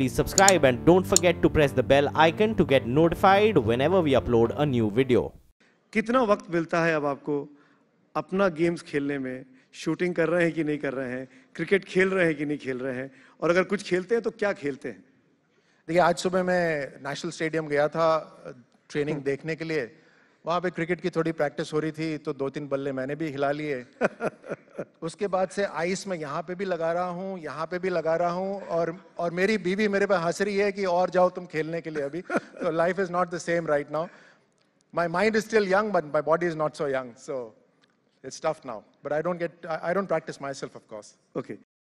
please subscribe and don't forget to press the bell icon to get notified whenever we upload a new video. कितना वक्त मिलता है अब आपको अपना गेम्स खेलने में शूटिंग कर रहे हैं कि नहीं कर रहे हैं क्रिकेट खेल रहे हैं कि नहीं खेल रहे हैं और अगर कुछ खेलते हैं तो क्या खेलते हैं देखिए आज सुबह मैं नेशनल स्टेडियम गया था ट्रेनिंग हम्म। देखने के लिए वहां पे क्रिकेट की थोड़ी प्रैक्टिस हो रही थी तो दो तीन बल्ले मैंने भी हिला लिए उसके बाद से आइस में यहाँ पे भी लगा रहा हूँ यहाँ पे भी लगा रहा हूँ और और मेरी बीवी मेरे पे हंस रही है कि और जाओ तुम खेलने के लिए अभी तो life is not the same right now my mind is still young but my body is not so young so it's tough now but I don't get I don't practice myself of course okay